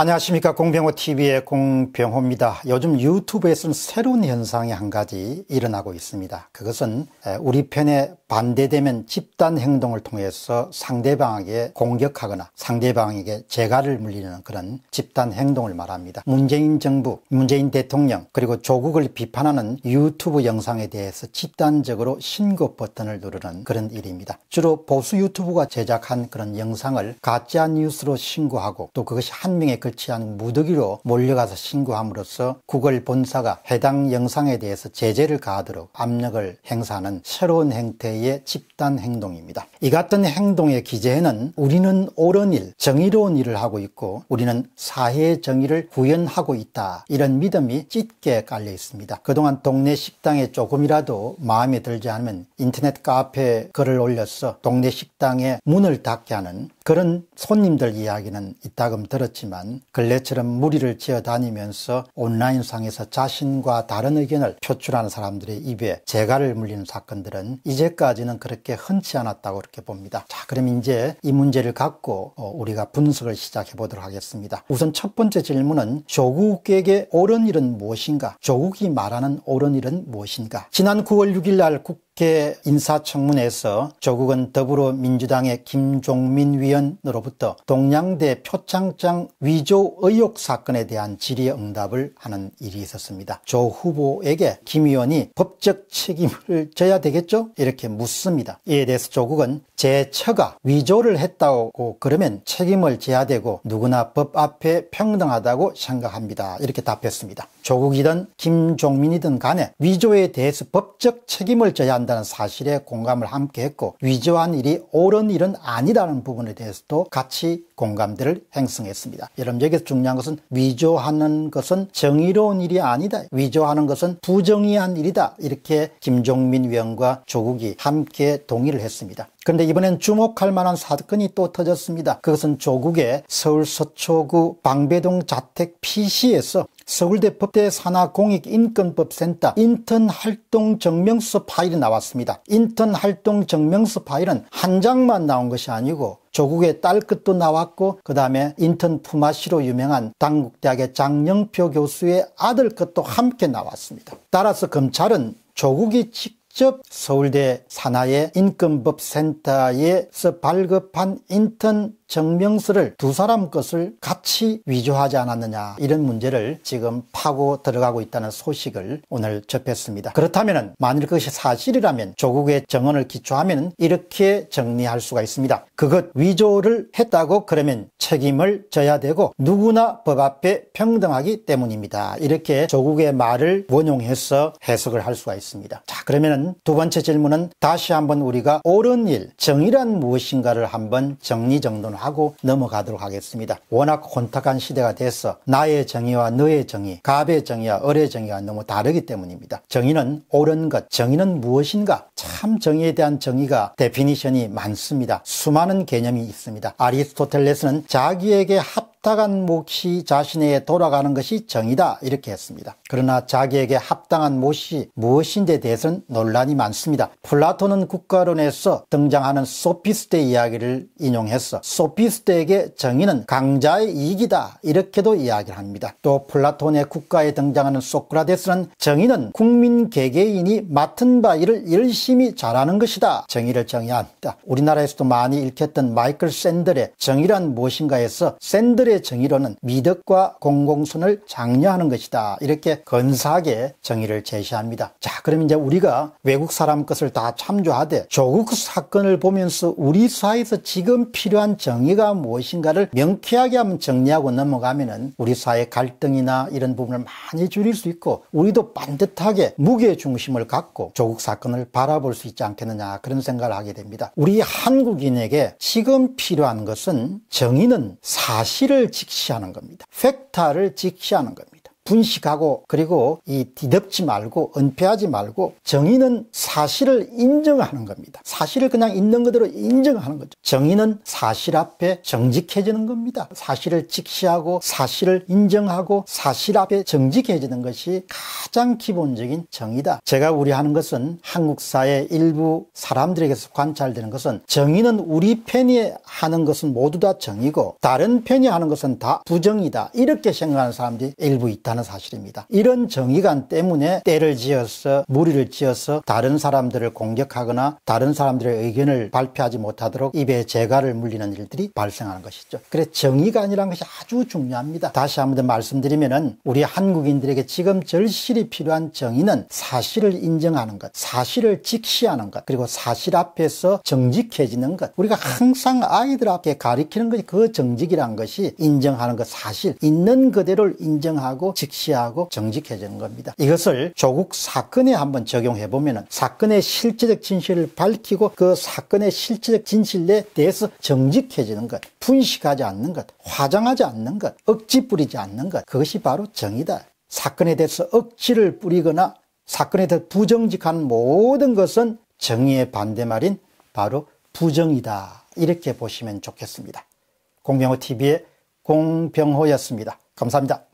안녕하십니까 공병호 TV의 공병호입니다. 요즘 유튜브에서는 새로운 현상이 한 가지 일어나고 있습니다. 그것은 우리 편에 반대되면 집단 행동을 통해서 상대방에게 공격하거나 상대방에게 재갈을 물리는 그런 집단 행동을 말합니다. 문재인 정부, 문재인 대통령 그리고 조국을 비판하는 유튜브 영상에 대해서 집단적으로 신고 버튼을 누르는 그런 일입니다. 주로 보수 유튜브가 제작한 그런 영상을 가짜 뉴스로 신고하고 또 그것이 한 명의 그 마스크 취한 무더기로 몰려가서 신고함으로써 구글 본사가 해당 영상에 대해서 제재를 가하도록 압력을 행사하는 새로운 행태의 집단 행동입니다. 이 같은 행동의 기재에는 우리는 옳은 일, 정의로운 일을 하고 있고 우리는 사회의 정의를 구현하고 있다 이런 믿음이 짙게 깔려 있습니다. 그동안 동네 식당에 조금이라도 마음에 들지 않으면 인터넷 카페 에 글을 올려서 동네 식당에 문을 닫게 하는 그런 손님들 이야기는 이따금 들었지만 근래처럼 무리를 지어 다니면서 온라인상에서 자신과 다른 의견을 표출하는 사람들의 입에 재갈을 물리는 사건들은 이제까지는 그렇게 흔치 않았다고 이렇게 봅니다. 자, 그럼 이제 이 문제를 갖고 어, 우리가 분석을 시작해 보도록 하겠습니다. 우선 첫 번째 질문은 조국에게 옳은 일은 무엇인가? 조국이 말하는 옳은 일은 무엇인가? 지난 9월 6일 날 국, 국회 인사청문회에서 조국은 더불어민주당의 김종민 위원으로부터 동양대 표창장 위조 의혹 사건에 대한 질의응답을 하는 일이 있었습니다. 조 후보에게 김 의원이 법적 책임을 져야 되겠죠? 이렇게 묻습니다. 이에 대해서 조국은 제 처가 위조를 했다고 그러면 책임을 져야 되고 누구나 법 앞에 평등하다고 생각합니다. 이렇게 답했습니다. 조국이든 김종민이든 간에 위조에 대해서 법적 책임을 져야 한다. 한다는 사실에 공감을 함께 했고 위조한 일이 옳은 일은 아니라는 부분에 대해서도 같이 공감대를 행성했습니다. 여러분 여기서 중요한 것은 위조하는 것은 정의로운 일이 아니다. 위조하는 것은 부정의한 일이다. 이렇게 김종민 위원과 조국이 함께 동의를 했습니다. 그런데 이번엔 주목할 만한 사건이 또 터졌습니다. 그것은 조국의 서울 서초구 방배동 자택 PC에서 서울대 법대 산하공익인권법센터 인턴활동증명서 파일이 나왔습니다. 인턴활동증명서 파일은 한 장만 나온 것이 아니고 조국의 딸 끝도 나왔고 그 다음에 인턴 푸마이로 유명한 당국대학의 장영표 교수의 아들 끝도 함께 나왔습니다. 따라서 검찰은 조국이 직접 서울대 산하의 인권법센터에서 발급한 인턴 증명서를 두 사람 것을 같이 위조하지 않았느냐 이런 문제를 지금 파고 들어가고 있다는 소식을 오늘 접했습니다. 그렇다면 만일 그것이 사실이라면 조국의 정언을 기초하면 이렇게 정리할 수가 있습니다. 그것 위조를 했다고 그러면 책임을 져야 되고 누구나 법 앞에 평등하기 때문입니다. 이렇게 조국의 말을 원용해서 해석을 할 수가 있습니다. 자 그러면 두 번째 질문은 다시 한번 우리가 옳은 일, 정의란 무엇인가를 한번 정리정돈 하고 넘어가도록 하겠습니다. 워낙 혼탁한 시대가 돼서 나의 정의와 너의 정의, 갑의 정의와 을의 정의가 너무 다르기 때문입니다. 정의는 옳은 것, 정의는 무엇인가? 참 정의에 대한 정의가 데피니션이 많습니다. 수많은 개념이 있습니다. 아리스토텔레스는 자기에게 합 합당한 몫이 자신에게 돌아가는 것이 정의다 이렇게 했습니다. 그러나 자기에게 합당한 몫이 무엇인데 대해서는 논란이 많습니다. 플라톤은 국가론에서 등장하는 소피스트 이야기를 인용해서 소피스트에게 정의는 강자의 이익이다 이렇게도 이야기를 합니다. 또 플라톤의 국가에 등장하는 소크라테스는 정의는 국민 개개인이 맡은 바 일을 열심히 잘하는 것이다 정의를 정의한다. 우리나라에서도 많이 읽혔던 마이클 샌들의 정의란 무엇인가에서 샌들의 정의로는 미덕과 공공순을 장려하는 것이다. 이렇게 건사하게 정의를 제시합니다. 자, 그럼 이제 우리가 외국 사람 것을 다 참조하되 조국 사건을 보면서 우리 사회에서 지금 필요한 정의가 무엇인가를 명쾌하게 한번 정리하고 넘어가면은 우리 사회 갈등이나 이런 부분을 많이 줄일 수 있고 우리도 반듯하게 무게 중심을 갖고 조국 사건을 바라볼 수 있지 않겠느냐 그런 생각을 하게 됩니다. 우리 한국인에게 지금 필요한 것은 정의는 사실을 팩을 직시하는 겁니다. 팩타를 직시하는 겁니다. 분식하고 그리고 이 뒤덮지 말고 은폐하지 말고 정의는 사실을 인정하는 겁니다. 사실을 그냥 있는 그대로 인정하는 거죠. 정의는 사실 앞에 정직해지는 겁니다. 사실을 직시하고 사실을 인정하고 사실 앞에 정직해지는 것이 가장 기본적인 정의다. 제가 우려하는 것은 한국 사의 일부 사람들에게서 관찰되는 것은 정의는 우리 편이 하는 것은 모두 다 정의고 다른 편이 하는 것은 다 부정이다. 이렇게 생각하는 사람들이 일부 있다 있는 사실입니다. 이런 정의관 때문에 때를 지어서 무리를 지어서 다른 사람들을 공격하거나 다른 사람들의 의견을 발표하지 못하도록 입에 재갈을 물리는 일들이 발생하는 것이죠. 그래 정의관이라는 것이 아주 중요합니다. 다시 한번 말씀드리면은 우리 한국인들에게 지금 절실히 필요한 정의는 사실을 인정하는 것, 사실을 직시하는 것, 그리고 사실 앞에서 정직해지는 것. 우리가 항상 아이들 앞에 가리키는 것이 그 정직이란 것이 인정하는 것 그 사실, 있는 그대로를 인정하고 직 직시하고 정직해지는 겁니다. 이것을 조국 사건에 한번 적용해 보면 사건의 실질적 진실을 밝히고 그 사건의 실질적 진실에 대해서 정직해지는 것, 분식하지 않는 것, 화장하지 않는 것, 억지 뿌리지 않는 것 그것이 바로 정의다. 사건에 대해서 억지를 뿌리거나 사건에 대해 부정직한 모든 것은 정의의 반대말인 바로 부정이다. 이렇게 보시면 좋겠습니다. 공병호 TV의 공병호였습니다. 감사합니다.